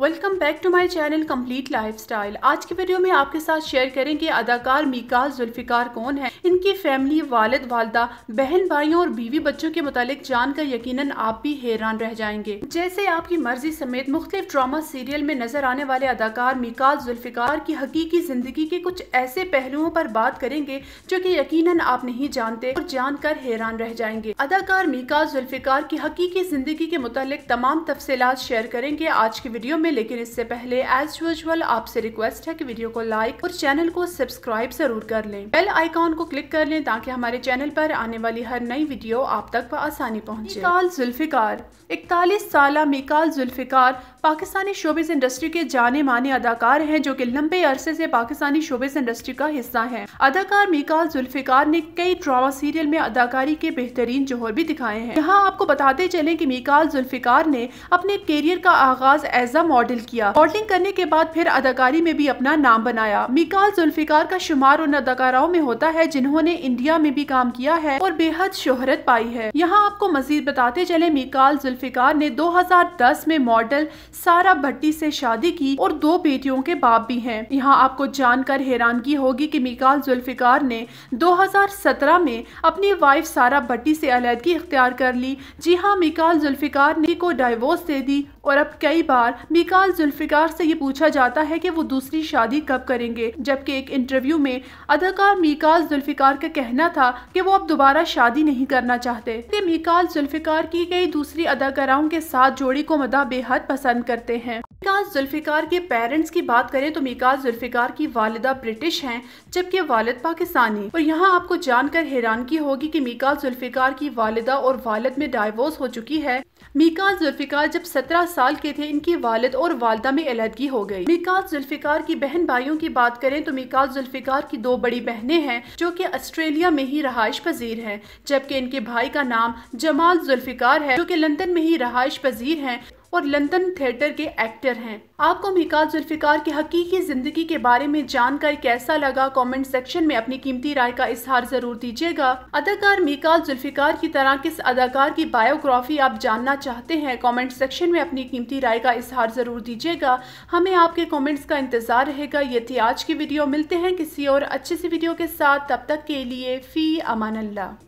welcome back to my channel complete lifestyle आज की video में आपके साथ शेयर करेंगे अदाकार मीका जुल्फिकार कौन है इनकी फैमिली वालद वालदा बहन भाइयों और बीवी बच्चों के मुतालिक जानकर यकीनन आप भी हैरान रह जाएंगे जैसे आपकी मर्जी समेत मुख्तलिफ ड्रामा सीरियल में नजर आने वाले अदाकार मीका जुल्फिकार की हकीकी जिंदगी के कुछ ऐसे पहलुओं पर बात करेंगे जो की यकीन आप नहीं जानते और जानकर हैरान रह जाएंगे अदाकार मीका जुल्फिकार की हकीकी जिंदगी के मुतालिक तमाम तफसीत शेयर करेंगे आज की वीडियो में में लेकिन इससे पहले एज यूजल आपसे रिक्वेस्ट है कि वीडियो को लाइक और चैनल को सब्सक्राइब जरूर कर लें बेल आइकॉन को क्लिक कर लें ताकि हमारे चैनल पर आने वाली हर नई वीडियो आप तक आसानी पहुंचे मिकाल जुल्फिकार इकतालीस साल मिकाल जुल्फिकार पाकिस्तानी शोबिस इंडस्ट्री के जाने माने अदाकार हैं जो कि लंबे अरसे से पाकिस्तानी शोबिस इंडस्ट्री का हिस्सा हैं अदाकार मिकाल जुल्फिकार ने कई ड्रामा सीरियल में अदाकारी के बेहतरीन जोहर भी दिखाए हैं यहाँ आपको बताते चले की मिकाल जुल्फिकार ने अपने करियर का आगाज एज अ मॉडल किया मॉडलिंग करने के बाद फिर अदाकारी में भी अपना नाम बनाया मिकाल जुल्फिकार का शुमार उन अदाकाराओं में होता है जिन्होंने इंडिया में भी काम किया है और बेहद शोहरत पाई है यहाँ आपको मजीद बताते चले मिकाल जुल्फिकार ने दस में मॉडल सारा भट्टी से शादी की और दो बेटियों के बाप भी है यहाँ आपको जानकर हैरानगी होगी की मिकाल जुल्फिकार ने सत्रह में अपनी वाइफ सारा भट्टी से अलहदगी इख्तियार कर ली जी हाँ मिकाल जुल्फिकार ने को डाइवोर्स दे दी और अब कई बार अमीकाल जुल्फिकार से ये पूछा जाता है कि वो दूसरी शादी कब करेंगे जबकि एक इंटरव्यू में अदाकार मीकाल जुल्फिकार का कहना था कि वो अब दोबारा शादी नहीं करना चाहते मीकाल जुल्फिकार की कई दूसरी अदाकाराओं के साथ जोड़ी को मदा बेहद पसंद करते हैं मीकास जुल्फ़िकार के पेरेंट्स की बात करें तो मिकाज जुल्फ़िकार की वालिदा ब्रिटिश हैं जबकि वालिद पाकिस्तानी और यहाँ आपको जानकर हैरानगी होगी कि मीकास जुल्फ़िकार की वालिदा और वालिद में डाइवोर्स हो चुकी है मीकास जुल्फ़िकार जब सत्रह साल के थे इनकी वालिद और वालदा में अलहदगी हो गई मिकाज जुल्फ़िकार की बहन भाइयों की बात करें तो मीकास जुल्फ़िकार की दो बड़ी बहनें हैं जो कि ऑस्ट्रेलिया में ही रहायश पजीर हैं जबकि इनके भाई का नाम जमाल जुल्फ़िकार है जो कि लंदन में ही रहायश पजीर हैं और लंदन थिएटर के एक्टर हैं आपको मिकाल जुल्फ़िकार की हकीकी ज़िंदगी के बारे में जानकर कैसा लगा कमेंट सेक्शन में अपनी कीमती राय का इजहार ज़रूर दीजिएगा अदाकार मिकाल जुल्फ़िकार की तरह किस अदाकार की बायोग्राफी आप जानना चाहते हैं कमेंट सेक्शन में अपनी कीमती राय का इजहार ज़रूर दीजिएगा हमें आपके कमेंट्स का इंतज़ार रहेगा ये थी आज की वीडियो मिलते हैं किसी और अच्छी सी वीडियो के साथ तब तक के लिए फ़ी अमान